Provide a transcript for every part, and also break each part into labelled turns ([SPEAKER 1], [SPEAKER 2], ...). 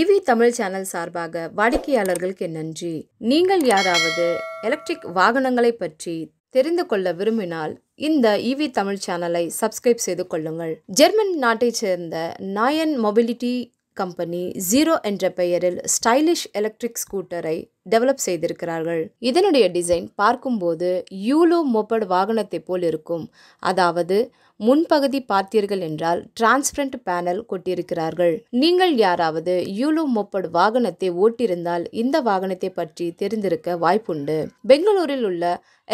[SPEAKER 1] இவி Tamil channel சார்பாக வாடிக்கையாளர்களுக்கு நன்றி நீங்கள் யாராவது எலக்ட்ரிக் வாகனங்களை பற்றி தெரிந்து கொள்ள விரும்பினால் இந்த இவி தமிழ் சேனலை சப்ஸ்கிரைப் செய்து கொள்ளுங்கள் ஜெர்மன் நாட்டைச் சேர்ந்த நாயன் மொபிலிட்டி கம்பெனி ஜீரோ என்ற பெயரில் ஸ்டைலிஷ் எலக்ட்ரிக் ஸ்கூட்டரை டெவலப் செய்திருக்கிறார்கள் இதனுடைய டிசைன் பார்க்கும்போது யூலோ மோப்பட் வாகனத்தை போல் இருக்கும் அதாவது முன்பகுதி பார்த்தீர்கள் என்றால் டிரான்ஸ்பரண்ட் பேனல் கொட்டியிருக்கிறார்கள் நீங்கள் யாராவது யூலோ மோப்பட் வாகனத்தை ஓட்டியிருந்தால் இந்த வாகனத்தை பற்றி தெரிந்திருக்க வாய்ப்புண்டு பெங்களூரில் உள்ள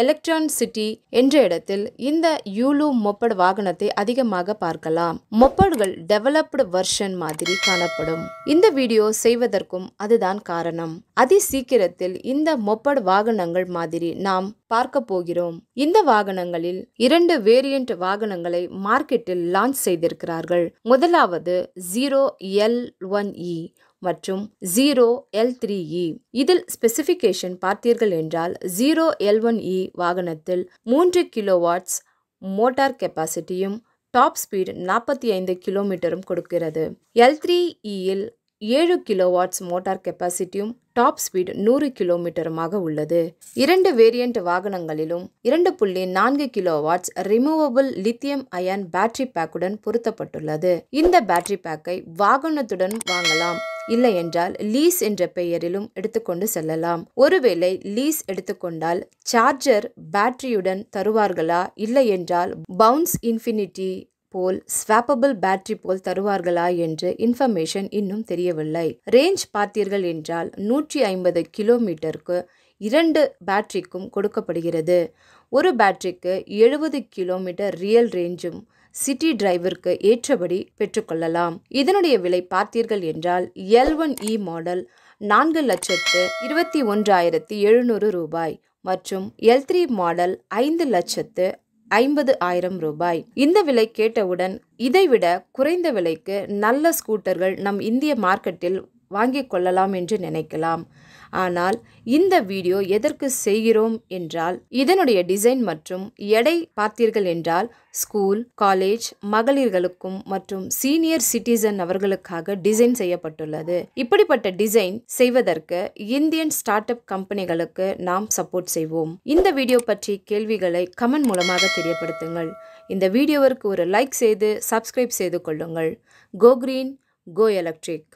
[SPEAKER 1] எலக்ட்ரான் சிட்டி என்ற இடத்தில் இந்த யூலோ மொப்பட் வாகனத்தை அதிகமாக பார்க்கலாம் மொப்பட்கள் டெவலப்டு வெர்ஷன் மாதிரி காணப்படும் இந்த வீடியோ செய்வதற்கும் அதுதான் காரணம் அதி சீக்கிரம் சரித்திரத்தில் இந்த மொப்பட் வாகனங்கள் மாதிரி நாம் பார்க்க போகிறோம் இந்த வாகனங்களில் இரண்டு வேரியண்ட் வாகனங்களை மார்க்கெட்டில் லான்ச் செய்திருக்கிறார்கள் முதலாவது ஜீரோ எல் ஒன் இ மற்றும் ஜீரோ எல் த்ரீ இ இதில் ஸ்பெசிஃபிகேஷன் பார்த்தீர்கள் என்றால் ஜீரோ எல் ஒன் இ வாகனத்தில் மூன்று கிலோவாட்ஸ் மோட்டார் கெப்பாசிட்டியும் டாப் ஸ்பீடு நாற்பத்தி ஐந்து கிலோமீட்டரும் கொடுக்கிறது எல் த்ரீ இயில் ஏழு கிலோவாட்ஸ் மோட்டார் கெப்பாசிட்டியும் டாப் ஸ்பீடு நூறு கிலோமீட்டருமாக உள்ளது இரண்டு வேரியண்ட் வாகனங்களிலும் இரண்டு புள்ளி நான்கு kilowatts removable lithium ion battery பேக்குடன் பொருத்தப்பட்டுள்ளது இந்த பேட்டரி பேக்கை வாகனத்துடன் வாங்கலாம் இல்லை என்றால் லீஸ் என்ற பெயரிலும் எடுத்துக்கொண்டு செல்லலாம் ஒருவேளை லீஸ் எடுத்துக்கொண்டால் சார்ஜர் பேட்டரியுடன் தருவார்களா இல்லை என்றால் பவுன்ஸ் இன்ஃபினிட்டி போல் ஸ்வாப்பபிள் பேட்டரி போல் தருவார்களா என்று இன்ஃபர்மேஷன் இன்னும் தெரியவில்லை ரேஞ்ச் பார்த்தீர்கள் என்றால் நூற்றி ஐம்பது கிலோமீட்டருக்கு இரண்டு பேட்டரிக்கும் கொடுக்கப்படுகிறது ஒரு பேட்டரிக்கு எழுபது கிலோமீட்டர் ரியல் ரேஞ்சும் சிட்டி டிரைவருக்கு ஏற்றபடி பெற்றுக்கொள்ளலாம் இதனுடைய விலை பார்த்தீர்கள் என்றால் எல் ஒன் இ மாடல் நான்கு லட்சத்து இருபத்தி ஒன்றாயிரத்தி எழுநூறு ரூபாய் மற்றும் எல் த்ரீ மாடல் ஐந்து லட்சத்து ஐம்பது ஆயிரம் ரூபாய் இந்த விலை கேட்டவுடன் இதைவிட குறைந்த விலைக்கு நல்ல ஸ்கூட்டர்கள் நம் இந்திய மார்க்கெட்டில் வாங்கிக் கொள்ளலாம் என்று நினைக்கலாம் ஆனால் இந்த வீடியோ எதற்கு செய்கிறோம் என்றால் இதனுடைய டிசைன் மற்றும் எடை பார்த்தீர்கள் என்றால் ஸ்கூல் காலேஜ் மகளிர்களுக்கும் மற்றும் சீனியர் சிட்டிசன் அவர்களுக்காக டிசைன் செய்யப்பட்டுள்ளது இப்படிப்பட்ட டிசைன் செய்வதற்கு இந்தியன் ஸ்டார்ட் அப் கம்பெனிகளுக்கு நாம் சப்போர்ட் செய்வோம் இந்த வீடியோ பற்றி கேள்விகளை கமெண்ட் மூலமாக தெரியப்படுத்துங்கள் இந்த வீடியோவிற்கு ஒரு லைக் செய்து சப்ஸ்கிரைப் செய்து கொள்ளுங்கள் கோ கிரீன் கோ எலக்ட்ரிக்